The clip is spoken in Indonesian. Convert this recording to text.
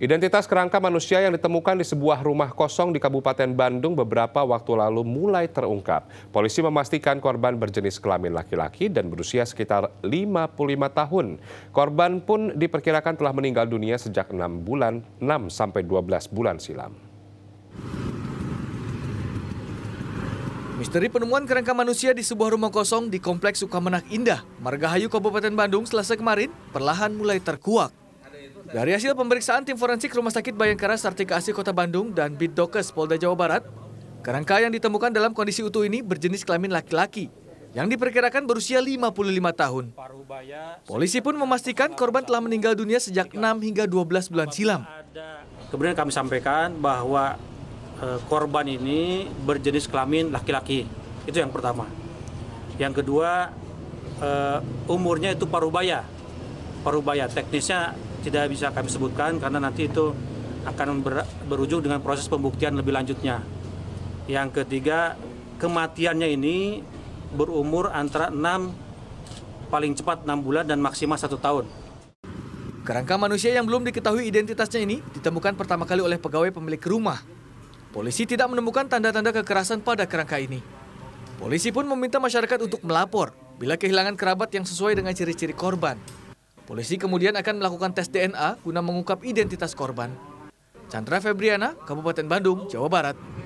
Identitas kerangka manusia yang ditemukan di sebuah rumah kosong di Kabupaten Bandung beberapa waktu lalu mulai terungkap. Polisi memastikan korban berjenis kelamin laki-laki dan berusia sekitar 55 tahun. Korban pun diperkirakan telah meninggal dunia sejak 6 bulan, 6 sampai 12 bulan silam. Misteri penemuan kerangka manusia di sebuah rumah kosong di Kompleks Sukamenak Indah, Margahayu, Kabupaten Bandung, Selasa kemarin, perlahan mulai terkuak. Dari hasil pemeriksaan tim forensik Rumah Sakit Bayangkara Sartika Asih Kota Bandung dan Bidokes Polda Jawa Barat, kerangka yang ditemukan dalam kondisi utuh ini berjenis kelamin laki-laki yang diperkirakan berusia 55 tahun. Polisi pun memastikan korban telah meninggal dunia sejak 6 hingga 12 bulan silam. Kemudian kami sampaikan bahwa e, korban ini berjenis kelamin laki-laki. Itu yang pertama. Yang kedua, e, umurnya itu parubaya. Perubaya Teknisnya tidak bisa kami sebutkan karena nanti itu akan ber, berujung dengan proses pembuktian lebih lanjutnya. Yang ketiga, kematiannya ini berumur antara 6 paling cepat 6 bulan dan maksimal 1 tahun. Kerangka manusia yang belum diketahui identitasnya ini ditemukan pertama kali oleh pegawai pemilik rumah. Polisi tidak menemukan tanda-tanda kekerasan pada kerangka ini. Polisi pun meminta masyarakat untuk melapor bila kehilangan kerabat yang sesuai dengan ciri-ciri korban. Polisi kemudian akan melakukan tes DNA guna mengungkap identitas korban. Chandra Febriana, Kabupaten Bandung, Jawa Barat.